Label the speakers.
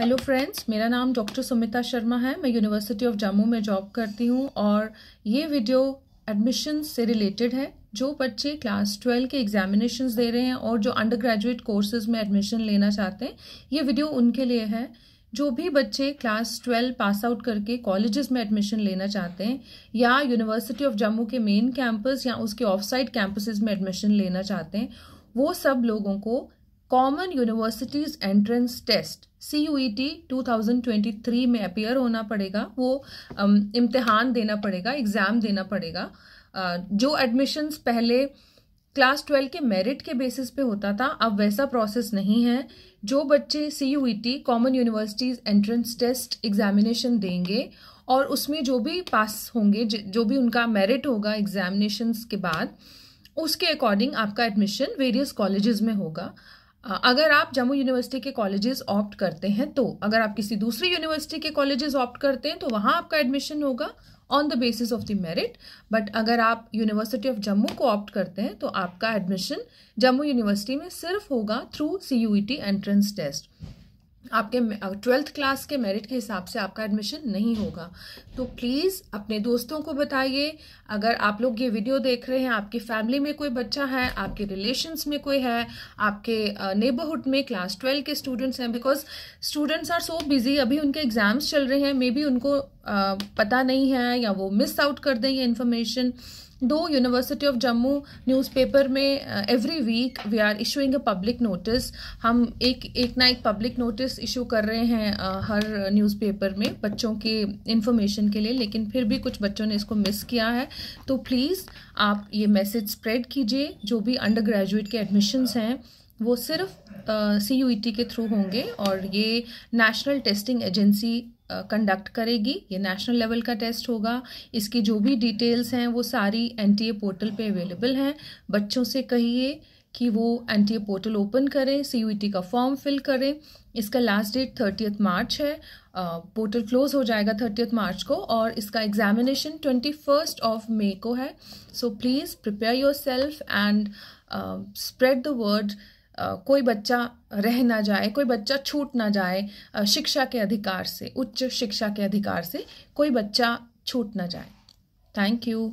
Speaker 1: hello friends मेरा नाम doctor Sumita Sharma है मैं यूनिवर्सिटी ऑफ जम्मू में जॉब करती हूँ और ये वीडियो एडमिशन से रिलेटेड है जो बच्चे क्लास ट्वेल्व के एग्जामिनेशन दे रहे हैं और जो अंडर ग्रेजुएट कोर्सेज में एडमिशन लेना चाहते हैं ये वीडियो उनके लिए है जो भी बच्चे क्लास ट्वेल्व पास आउट करके कॉलेजेस में एडमिशन लेना चाहते हैं या यूनिवर्सिटी ऑफ जम्मू के मेन कैंपस या उसके ऑफ साइड में एडमिशन लेना चाहते हैं वो सब लोगों को common universities entrance test C U E T two thousand twenty three में अपेयर होना पड़ेगा वो um, इम्तहान देना पड़ेगा एग्ज़ाम देना पड़ेगा uh, जो एडमिशन्स पहले क्लास ट्वेल्व के मेरिट के बेसिस पे होता था अब वैसा प्रोसेस नहीं है जो बच्चे C U E T common universities entrance test examination देंगे और उसमें जो भी पास होंगे जो भी उनका मेरिट होगा एग्जामिनेशन के बाद उसके अकॉर्डिंग आपका एडमिशन वेरियस कॉलेजेस में होगा अगर आप जम्मू यूनिवर्सिटी के कॉलेजेस ऑप्ट करते हैं तो अगर आप किसी दूसरी यूनिवर्सिटी के कॉलेजेस ऑप्ट करते हैं तो वहाँ आपका एडमिशन होगा on the basis of the merit but अगर आप यूनिवर्सिटी ऑफ जम्मू को ऑप्ट करते हैं तो आपका एडमिशन जम्मू यूनिवर्सिटी में सिर्फ होगा through C U E T entrance test आपके ट्वेल्थ क्लास के मेरिट के हिसाब से आपका एडमिशन नहीं होगा तो प्लीज़ अपने दोस्तों को बताइए अगर आप लोग ये वीडियो देख रहे हैं आपकी फैमिली में कोई बच्चा है आपके रिलेशन्स में कोई है आपके नेबरहुड में क्लास ट्वेल्व के स्टूडेंट्स हैं because students are so busy अभी उनके एग्जाम्स चल रहे हैं मे बी उनको आ, पता नहीं है या वो मिस आउट कर दें ये इन्फॉर्मेशन दो यूनिवर्सिटी ऑफ जम्मू न्यूज़पेपर में every week we are issuing a public notice हम एक एक ना एक पब्लिक नोटिस इशू कर रहे हैं uh, हर न्यूज़पेपर में बच्चों के इंफॉर्मेशन के लिए लेकिन फिर भी कुछ बच्चों ने इसको मिस किया है तो प्लीज़ आप ये मैसेज स्प्रेड कीजिए जो भी अंडर ग्रेजुएट के एडमिशन्स हैं वो सिर्फ सी यू ई टी के थ्रू होंगे और ये नेशनल टेस्टिंग एजेंसी कंडक्ट करेगी ये नेशनल लेवल का टेस्ट होगा इसकी जो भी डिटेल्स हैं वो सारी एन टी ए पोर्टल पे अवेलेबल हैं बच्चों से कहिए कि वो N T A portal open करें सी यू टी का फॉर्म फिल करें इसका लास्ट डेट थर्टियथ मार्च है पोर्टल uh, क्लोज हो जाएगा थर्टियथ मार्च को और इसका examination twenty first of May को है so please prepare yourself and spread the word कोई बच्चा रह ना जाए कोई बच्चा छूट ना जाए शिक्षा के अधिकार से उच्च शिक्षा के अधिकार से कोई बच्चा छूट ना जाए थैंक यू